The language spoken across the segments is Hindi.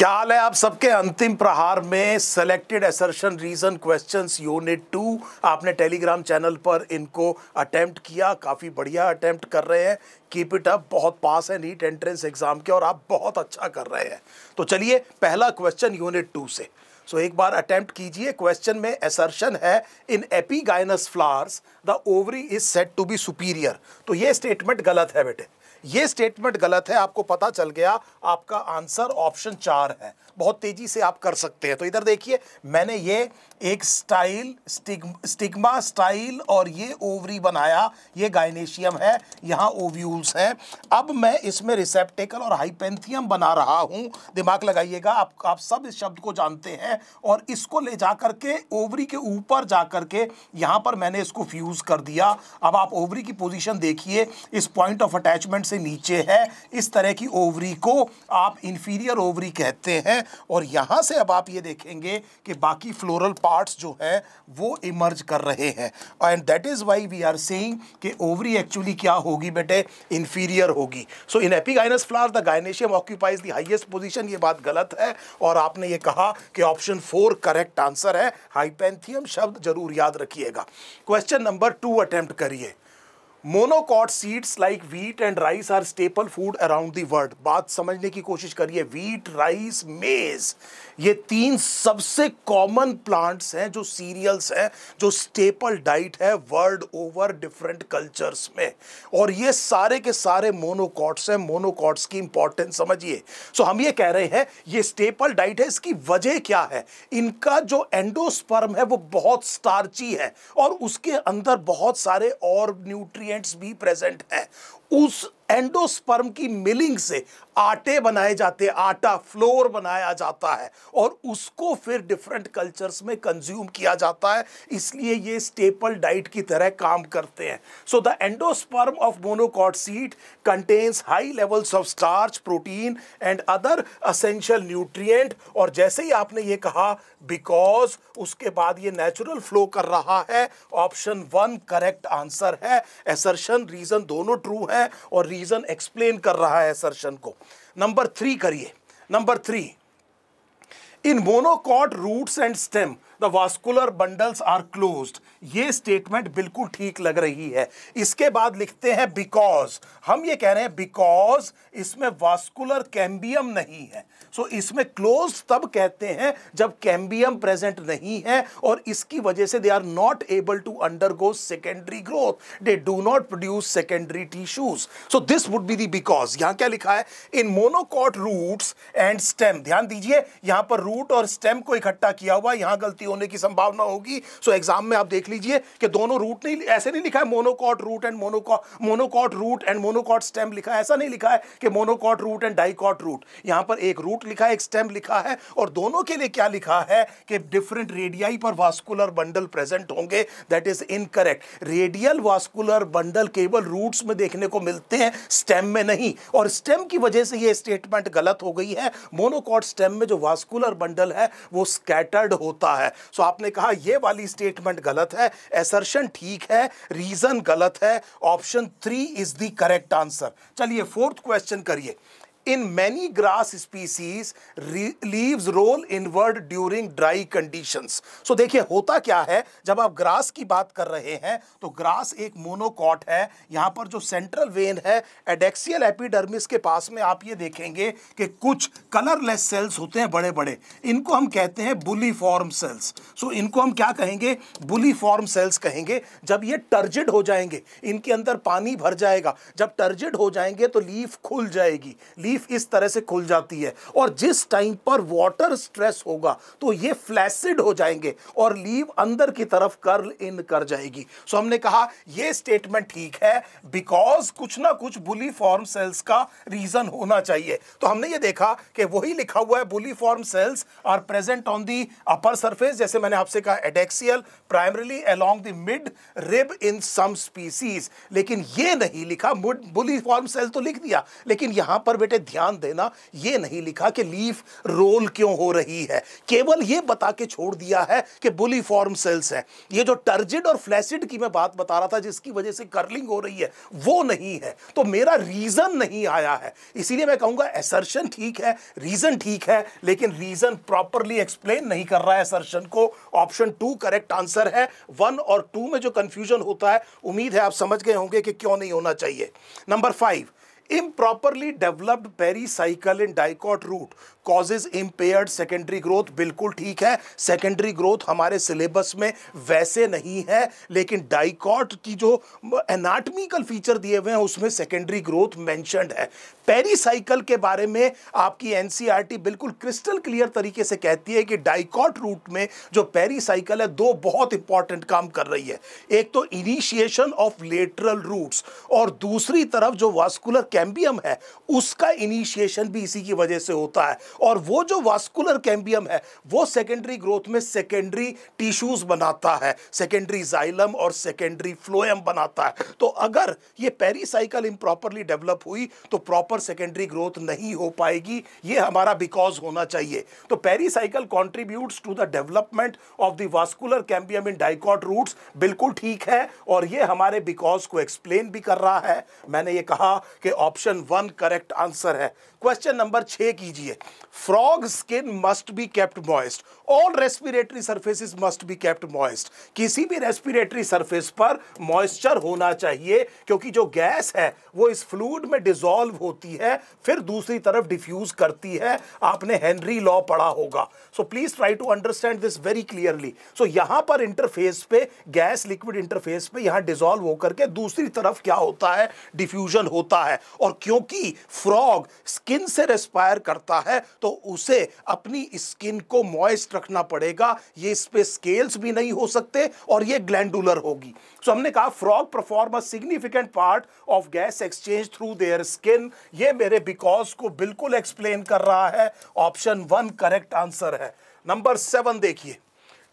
क्या हाल है आप सबके अंतिम प्रहार में selected assertion reason questions unit two आपने टेलीग्राम चैनल पर इनको अटेम्प्ट किया काफ़ी बढ़िया अटेम्प्ट कर रहे हैं कीप इट अप बहुत पास है नीट एंट्रेंस एग्जाम के और आप बहुत अच्छा कर रहे हैं तो चलिए पहला क्वेश्चन यूनिट टू से सो so, एक बार अटेम्प्ट कीजिए क्वेश्चन में एसर्शन है in epigynous flowers the ovary is said to be superior तो ये स्टेटमेंट गलत है बेटे ये स्टेटमेंट गलत है आपको पता चल गया आपका आंसर ऑप्शन चार है बहुत तेजी से आप कर सकते हैं तो इधर देखिए मैंने ये एक स्टाइल स्टिग्मा स्टाइल और ये ओवरी बनाया ये गाइनेशियम है यहाँ ओव्यूल्स हैं अब मैं इसमें रिसेप्टेकल और हाइपेंथियम बना रहा हूँ दिमाग लगाइएगा आप आप सब इस शब्द को जानते हैं और इसको ले जा करके ओवरी के ऊपर जा करके यहाँ पर मैंने इसको फ्यूज़ कर दिया अब आप ओवरी की पोजिशन देखिए इस पॉइंट ऑफ अटैचमेंट से नीचे है इस तरह की ओवरी को आप इन्फीरियर ओवरी कहते हैं और यहाँ से अब आप ये देखेंगे कि बाकी फ्लोरल पार्ट्स जो है वो इमर्ज कर रहे हैं and that is why we are saying कि ओवरी एक्चुअली क्या होगी बेटे इन्फीरियर होगी so in epigynous flower the gynoecium occupies the highest position ये बात गलत है और आपने ये कहा कि ऑप्शन फोर करेक्ट आंसर है हाइपेंथियम शब्द जरूर याद रखिएगा क्वेश्चन नंबर टू अटैम्प्ट करिए monocot seeds like wheat and rice are staple food around the world बात समझने की कोशिश करिए वीट राइस मेज ये तीन सबसे कॉमन प्लांट्स हैं जो सीरियल्स हैं जो स्टेपल डाइट है वर्ल्ड ओवर डिफरेंट कल्चर्स में और ये सारे के सारे मोनोकॉट्स हैं मोनोकॉट्स की इंपॉर्टेंस समझिए सो हम ये कह रहे हैं ये स्टेपल डाइट है इसकी वजह क्या है इनका जो एंडोस्पर्म है वो बहुत स्टार्ची है और उसके अंदर बहुत सारे और न्यूट्रिय इंग्रेडिएंट्स भी प्रेजेंट हैं उस एंडोस्पर्म की मिलिंग से आटे बनाए जाते आटा फ्लोर बनाया जाता है और उसको फिर डिफरेंट कल्चर्स में कंज्यूम किया जाता है इसलिए ये स्टेपल डाइट की तरह काम करते हैं so the endosperm of monocot seed contains high levels of starch protein and other essential nutrient और जैसे ही आपने ये कहा बिकॉज उसके बाद ये नेचुरल फ्लो कर रहा है ऑप्शन वन करेक्ट आंसर है एसर्शन रीजन दोनों ट्रू हैं और रीजन एक्सप्लेन कर रहा है सर्शन को नंबर थ्री करिए number three in monocot roots and stem the vascular bundles are closed ये स्टेटमेंट बिल्कुल ठीक लग रही है इसके बाद लिखते हैं बिकॉज हम ये कह रहे हैं बिकॉज इसमें वास्कुलर कैम्बियम नहीं है सो so, इसमें क्लोज तब कहते हैं जब कैम्बियम प्रेजेंट नहीं है और इसकी वजह से they are not able to undergo secondary growth they do not produce secondary tissues so this would be the because यहां क्या लिखा है in monocot roots and stem ध्यान दीजिए यहां पर रूट और स्टेम को इकट्ठा किया हुआ यहां गलती होने की संभावना होगी सो एग्जाम में आप देख लीजिए कि दोनों रूट नहीं ऐसे नहीं लिखा है monocot root and monocot monocot root and monocot stem लिखा है ऐसा नहीं लिखा है कि monocot root and dicot root यहां पर एक रूट लिखा है एक स्टेम लिखा है और दोनों के लिए क्या लिखा है कि डिफरेंट रेडियाई पर वास्कुलर बंडल प्रेजेंट होंगे that is incorrect radial vascular bundle केवल रूट्स में देखने को मिलते हैं स्टेम में नहीं और स्टेम की वजह से यह स्टेटमेंट गलत हो गई है मोनोकॉट स्टेम में जो वास्कुलर बंडल है वो स्कैटर्ड होता है सो आपने कहा ये वाली स्टेटमेंट गलत है एसर्शन ठीक है रीजन गलत है option three is the correct answer चलिए फोर्थ क्वेश्चन करिए in many grass species roll inward during dry condition so देखिए होता क्या है जब आप ग्रास की बात कर रहे हैं तो ग्रास एक मोनोकॉट है यहाँ पर जो सेंट्रल वेन है एडेक्सियल एपिडर्मिस के पास में आप ये देखेंगे कि कुछ कलरलेस सेल्स होते हैं बड़े बड़े इनको हम कहते हैं बुली सेल्स सो इनको हम क्या कहेंगे बुली सेल्स कहेंगे जब ये टर्जिड हो जाएंगे इनके अंदर पानी भर जाएगा जब टर्जिड हो जाएंगे तो लीफ खुल जाएगी लीफ लीफ इस तरह से खुल जाती है और जिस टाइम पर वाटर स्ट्रेस होगा तो ये फ्लैसिड हो जाएंगे और लीव अंदर की तरफ कर्ल इन कर जाएगी सो हमने कहा ये स्टेटमेंट ठीक है बिकॉज कुछ ना कुछ बुली फॉर्म सेल्स का रीजन होना चाहिए तो हमने ये देखा कि वही लिखा हुआ है bulliform cells are present on the upper surface जैसे मैंने आपसे कहा adaxial primarily along the midrib in some species लेकिन ये नहीं लिखा बुली फॉर्म सेल तो लिख दिया लेकिन यहां पर बेटे में ध्यान देना यह नहीं लिखा कि लीफ रोल क्यों हो रही है केवल यह बता के छोड़ दिया है कि बुली फॉर्म सेल्स है यह जो टर्जिड और फ्लैसिड की मैं बात बता रहा था जिसकी वजह से कर्लिंग हो रही है वो नहीं है तो मेरा रीज़न नहीं आया है इसीलिए मैं कहूंगा एसर्शन ठीक है रीज़न ठीक है लेकिन रीज़न प्रॉपरली एक्सप्लेन नहीं कर रहा है एसर्शन को ऑप्शन टू करेक्ट आंसर है वन और टू में जो कंफ्यूजन होता है उम्मीद है आप समझ गए होंगे कि क्यों नहीं होना चाहिए number five improperly developed pericycle in dicot root causes impaired secondary growth बिल्कुल ठीक है सेकेंडरी ग्रोथ हमारे सिलेबस में वैसे नहीं है लेकिन डाइकॉट की जो एनाटमिकल फीचर दिए हुए हैं उसमें सेकेंडरी ग्रोथ मैंशनड है पेरीसाइकिल के बारे में आपकी टी e बिल्कुल क्रिस्टल क्लियर तरीके से कहती है कि डाइकॉट रूट में जो पेरीसाइकिल है दो बहुत इंपॉर्टेंट काम कर रही है एक तो इनिशिएशन ऑफ लेटरल रूट्स और दूसरी तरफ जो वास्कुलर कैम्बियम है उसका इनिशिएशन भी इसी की वजह से होता है और वो जो वास्कुलर कैम्बियम है वो सेकेंडरी ग्रोथ में सेकेंडरी टिश्यूज बनाता है सेकेंडरी जाइलम और सेकेंडरी फ्लोएम बनाता है तो अगर ये पेरीसाइकिल इम्प्रॉपरली डेवलप हुई तो प्रॉपर सेकेंडरी ग्रोथ नहीं हो पाएगी ये हमारा बिकॉज होना चाहिए तो pericycle contribute to the development of the vascular cambium in dicot roots बिल्कुल ठीक है और ये हमारे बिकॉज को एक्सप्लेन भी कर रहा है मैंने ये कहा कि ऑप्शन वन करेक्ट आंसर है क्वेश्चन नंबर छः कीजिए frog skin must be kept moist all respiratory surfaces must be kept moist किसी भी रेस्पिरेटरी सर्फेस पर मॉइस्चर होना चाहिए क्योंकि जो गैस है वो इस फ्लूड में डिजोल्व होती है फिर दूसरी तरफ डिफ्यूज करती है आपने हेनरी लॉ पढ़ा होगा so please try to understand this very clearly so यहां पर इंटरफेस पे गैस लिक्विड इंटरफेस पे यहां डिजोल्व होकर के दूसरी तरफ क्या होता है डिफ्यूजन होता है और क्योंकि फ्रॉग स्किन से रेस्पायर करता है तो उसे अपनी स्किन को मॉइस्ट रखना पड़ेगा ये इस पर स्केल्स भी नहीं हो सकते और ये ग्लैंडुलर होगी सो so, हमने कहा frog perform a significant part of gas exchange through their skin ये मेरे बिकॉज को बिल्कुल एक्सप्लेन कर रहा है ऑप्शन वन करेक्ट आंसर है नंबर सेवन देखिए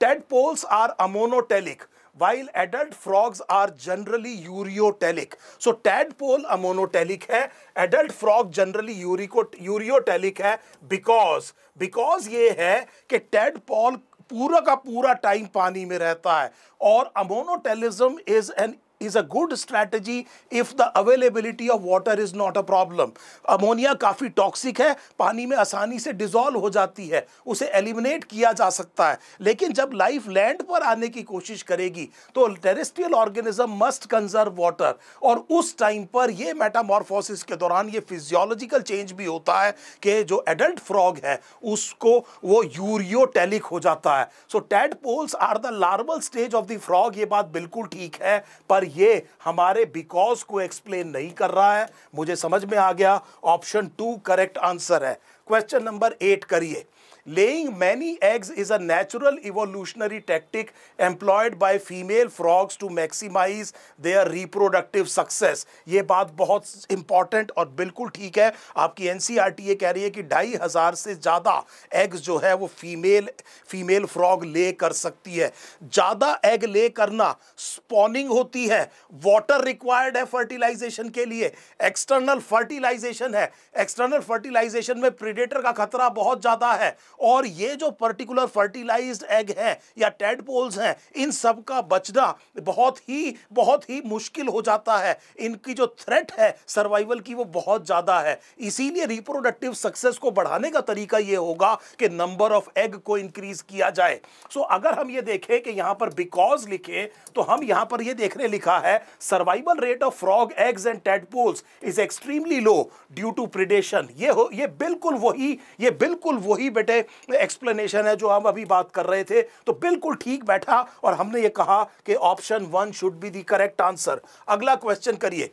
tadpoles are ammonotelic while adult frogs are generally ureotelic. So tadpole a monotelic है adult frog generally ureotelic है because because ये है कि tadpole पूरा का पूरा टाइम पानी में रहता है और ammonotelism is an is a good strategy if the availability of water is not a problem. Ammonia काफ़ी टॉक्सिक है पानी में आसानी से डिजॉल्व हो जाती है उसे एलिमिनेट किया जा सकता है लेकिन जब लाइफ लैंड पर आने की कोशिश करेगी तो terrestrial organism must conserve water और उस टाइम पर यह मेटामॉर्फोसिस के दौरान यह फिजियोलॉजिकल चेंज भी होता है कि जो एडल्ट फ्रॉग है उसको वो यूरियोटेलिक हो जाता है so tadpoles are the larval stage of the frog ये बात बिल्कुल ठीक है पर ये हमारे बिकॉज को एक्सप्लेन नहीं कर रहा है मुझे समझ में आ गया ऑप्शन टू करेक्ट आंसर है क्वेश्चन नंबर एट करिए Laying many eggs is a natural evolutionary tactic employed by female frogs to maximize their reproductive success. ये बात बहुत इंपॉर्टेंट और बिल्कुल ठीक है आपकी एन सी आर टी ये कह रही है कि ढाई हज़ार से ज़्यादा एग्स जो है वो फीमेल फीमेल फ्रॉग ले कर सकती है ज़्यादा एग ले करना स्पॉनिंग होती है वाटर रिक्वायर्ड है फर्टिलाइजेशन के लिए एक्सटर्नल फर्टिलाइजेशन है एक्सटर्नल फर्टिलाइजेशन में प्रिडेटर का खतरा बहुत ज़्यादा है और ये जो पर्टिकुलर फर्टिलाइज्ड एग हैं या टेडपोल्स हैं इन सब का बचना बहुत ही बहुत ही मुश्किल हो जाता है इनकी जो थ्रेट है सर्वाइवल की वो बहुत ज़्यादा है इसीलिए रिप्रोडक्टिव सक्सेस को बढ़ाने का तरीका ये होगा कि नंबर ऑफ एग को इंक्रीज किया जाए सो so, अगर हम ये देखें कि यहाँ पर बिकॉज लिखे तो हम यहाँ पर ये देखने लिखा है survival rate of frog eggs and tadpoles is extremely low due to predation ये हो ये बिल्कुल वही ये बिल्कुल वही बेटे एक्सप्लेनेशन है जो हम अभी बात कर रहे थे तो बिल्कुल ठीक बैठा और हमने ये कहा कि option one should be the correct answer अगला क्वेश्चन करिए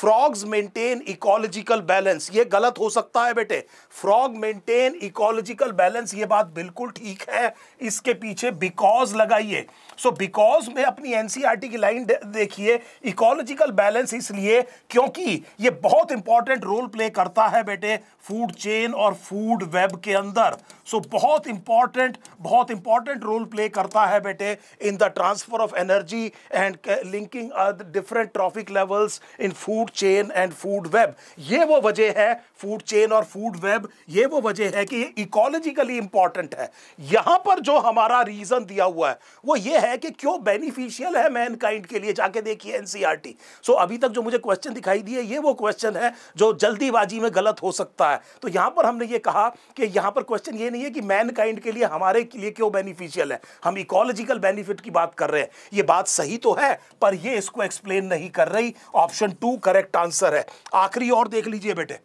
फ्रॉग्स मेंटेन इकोलॉजिकल बैलेंस ये गलत हो सकता है बेटे फ्रॉग मेंटेन इकोलॉजिकल बैलेंस ये बात बिल्कुल ठीक है इसके पीछे बिकॉज लगाइए सो बिकॉज में अपनी एनसीईआरटी e की लाइन देखिए इकोलॉजिकल बैलेंस इसलिए क्योंकि ये बहुत इंपॉर्टेंट रोल प्ले करता है बेटे फूड चेन और फूड वेब के अंदर सो बहुत इंपॉर्टेंट बहुत इंपॉर्टेंट रोल प्ले करता है बेटे in the transfer of energy and linking different trophic levels in food chain and food web ये वो वजह है फूड चेन और फूड वेब ये वो वजह है कि इकोलॉजिकली इंपॉर्टेंट है यहां पर जो हमारा रीजन दिया हुआ है वो ये है कि क्यों बेनिफिशियल है मैन काइंड के लिए जाके देखिए एनसीआरटी सो e अभी तक जो मुझे क्वेश्चन दिखाई दिए ये वो क्वेश्चन है जो जल्दीबाजी में गलत हो सकता है तो यहां पर हमने ये कहा कि यहां पर क्वेश्चन ये नहीं है चाहिए कि मैनकाइंड के लिए हमारे के लिए क्यों बेनिफिशियल है हम इकोलॉजिकल बेनिफिट की बात कर रहे हैं ये बात सही तो है पर यह इसको एक्सप्लेन नहीं कर रही ऑप्शन टू करेक्ट आंसर है आखिरी और देख लीजिए बेटे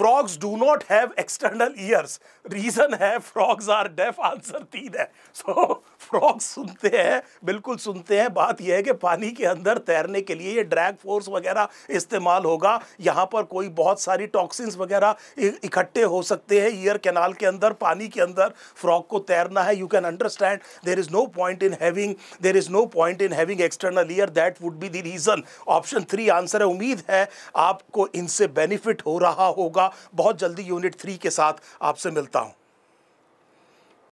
frogs do not have external ears reason है फ्रॉग्स आर डेफ आंसर तीन है so फ्रॉग्स सुनते हैं बिल्कुल सुनते हैं बात यह है कि पानी के अंदर तैरने के लिए ये ड्रैग फोर्स वगैरह इस्तेमाल होगा यहाँ पर कोई बहुत सारी टॉक्सिन्स वगैरह इकट्ठे हो सकते हैं ईयर कैनाल के अंदर पानी के अंदर फ्रॉग को तैरना है you can understand there is no point in having there is no point in having external ear that would be the reason option three answer है उम्मीद है आपको इनसे बेनिफिट हो रहा होगा बहुत जल्दी यूनिट थ्री के साथ आपसे मिलता हूँ